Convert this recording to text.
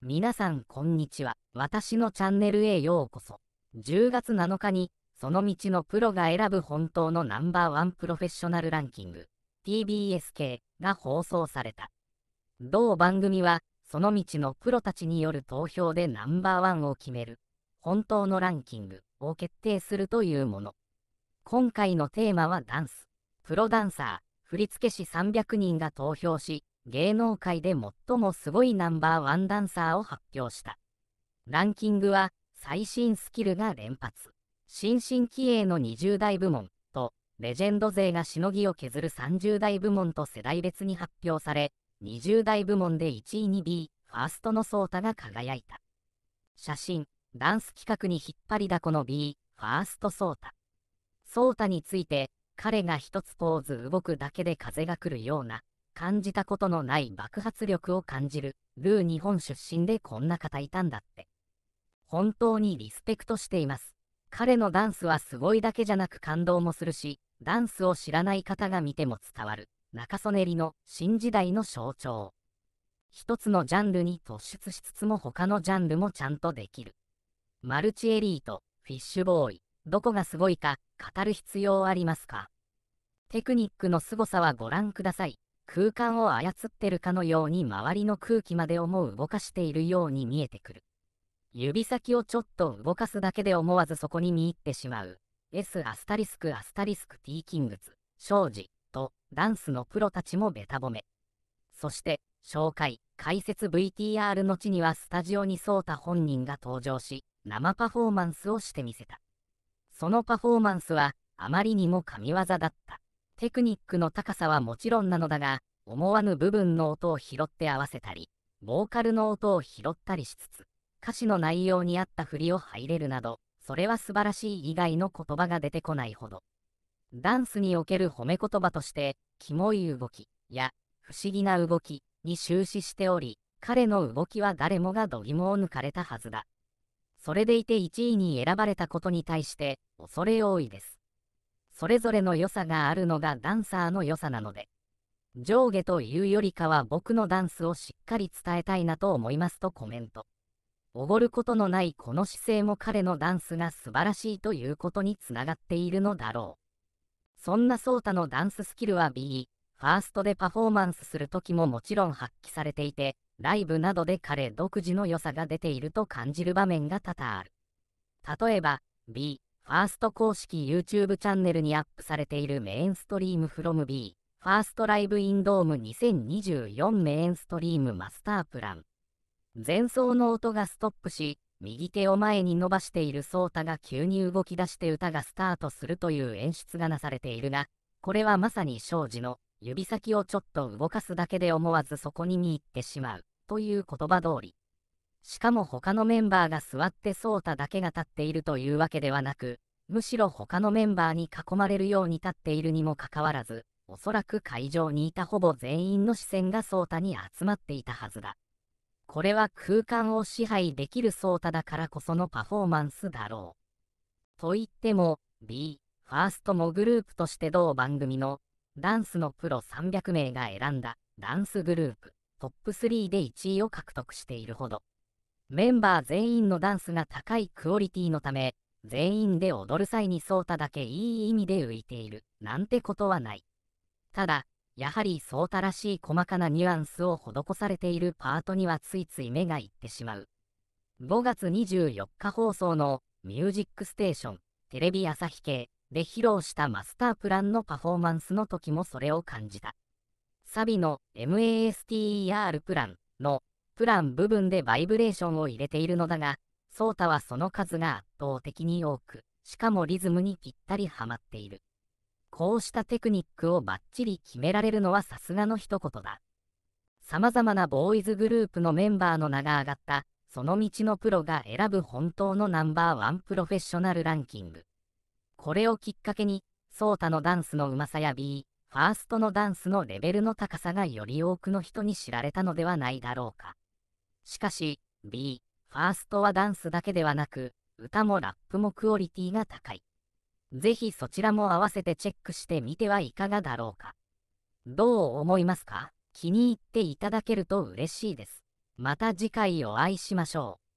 皆さんこんにちは。私のチャンネルへようこそ。10月7日に、その道のプロが選ぶ本当のナンバーワンプロフェッショナルランキング、TBSK が放送された。同番組は、その道のプロたちによる投票でナンバーワンを決める、本当のランキングを決定するというもの。今回のテーマはダンス。プロダンサー、振付師300人が投票し、芸能界で最もすごいナンバーワンダンサーを発表した。ランキングは、最新スキルが連発。新進気鋭の20代部門と、レジェンド勢がしのぎを削る30代部門と世代別に発表され、20代部門で1位に B、ファーストのソータが輝いた。写真、ダンス企画に引っ張りだこの B、ファーストソータ。ソータについて、彼が一つポーズ動くだけで風が来るような、感じたことのない爆発力を感じる。ルー日本出身でこんな方いたんだって。本当にリスペクトしています。彼のダンスはすごいだけじゃなく感動もするし、ダンスを知らない方が見ても伝わる、中曽根里の新時代の象徴。一つのジャンルに突出しつつも他のジャンルもちゃんとできる。マルチエリート、フィッシュボーイ、どこがすごいか語る必要ありますかテクニックの凄さはご覧ください。空間を操ってるかのように周りの空気まで思う動かしているように見えてくる。指先をちょっと動かすだけで思わずそこに見入ってしまう。S アスタリスクアスタリスク T キングズ、庄司とダンスのプロたちもべた褒め。そして、紹介、解説 VTR のちにはスタジオに颯太本人が登場し、生パフォーマンスをしてみせた。そのパフォーマンスは、あまりにも神業だった。テクニックの高さはもちろんなのだが、思わぬ部分の音を拾って合わせたり、ボーカルの音を拾ったりしつつ、歌詞の内容に合った振りを入れるなど、それは素晴らしい以外の言葉が出てこないほど。ダンスにおける褒め言葉として、キモい動きや不思議な動きに終始しており、彼の動きは誰もが度肝を抜かれたはずだ。それでいて1位に選ばれたことに対して恐れ多いです。それぞれの良さがあるのがダンサーの良さなので、上下というよりかは僕のダンスをしっかり伝えたいなと思いますとコメント。おごることのないこの姿勢も彼のダンスが素晴らしいということにつながっているのだろう。そんなソータのダンススキルは B、ファーストでパフォーマンスする時ももちろん発揮されていて、ライブなどで彼独自の良さが出ていると感じる場面が多々ある。例えば、B、ファースト公式 YouTube チャンネルにアップされているメインストリーム from B ファーストライブインドーム2024メインストリームマスタープラン前奏の音がストップし右手を前に伸ばしているソータが急に動き出して歌がスタートするという演出がなされているがこれはまさに庄司の指先をちょっと動かすだけで思わずそこに見入ってしまうという言葉通りしかも他のメンバーが座ってソータだけが立っているというわけではなく、むしろ他のメンバーに囲まれるように立っているにもかかわらず、おそらく会場にいたほぼ全員の視線がソータに集まっていたはずだ。これは空間を支配できるソータだからこそのパフォーマンスだろう。と言っても、B、ファーストもグループとして同番組のダンスのプロ300名が選んだダンスグループトップ3で1位を獲得しているほど。メンバー全員のダンスが高いクオリティのため、全員で踊る際にソータだけいい意味で浮いている、なんてことはない。ただ、やはりソータらしい細かなニュアンスを施されているパートにはついつい目がいってしまう。5月24日放送のミュージックステーションテレビ朝日系で披露したマスタープランのパフォーマンスの時もそれを感じた。サビの MASTER プランのプラン部分でバイブレーションを入れているのだが、ソータはその数が圧倒的に多く、しかもリズムにぴったりはまっている。こうしたテクニックをバッチリ決められるのはさすがの一言だ。様々なボーイズグループのメンバーの名が上がった、その道のプロが選ぶ本当のナンバーワンプロフェッショナルランキング。これをきっかけに、ソータのダンスのうまさや B、ファーストのダンスのレベルの高さがより多くの人に知られたのではないだろうか。しかし、B、ファーストはダンスだけではなく、歌もラップもクオリティが高い。ぜひそちらも合わせてチェックしてみてはいかがだろうか。どう思いますか気に入っていただけると嬉しいです。また次回お会いしましょう。